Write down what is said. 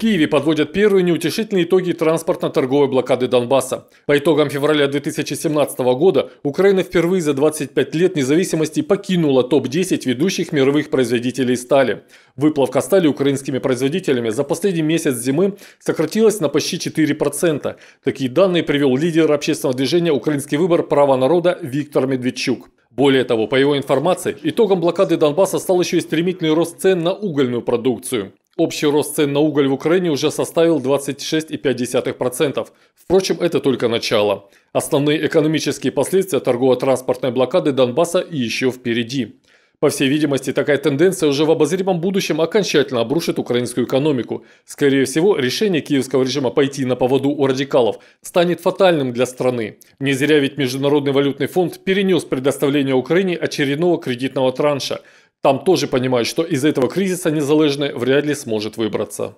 Киеве подводят первые неутешительные итоги транспортно-торговой блокады Донбасса. По итогам февраля 2017 года Украина впервые за 25 лет независимости покинула топ-10 ведущих мировых производителей стали. Выплавка стали украинскими производителями за последний месяц зимы сократилась на почти 4%. Такие данные привел лидер общественного движения «Украинский выбор. Права народа» Виктор Медведчук. Более того, по его информации, итогом блокады Донбасса стал еще и стремительный рост цен на угольную продукцию. Общий рост цен на уголь в Украине уже составил 26,5%. Впрочем, это только начало. Основные экономические последствия торгово-транспортной блокады Донбасса еще впереди. По всей видимости, такая тенденция уже в обозримом будущем окончательно обрушит украинскую экономику. Скорее всего, решение киевского режима пойти на поводу у радикалов станет фатальным для страны. Не зря ведь Международный валютный фонд перенес предоставление Украине очередного кредитного транша – там тоже понимают, что из этого кризиса незалежный вряд ли сможет выбраться.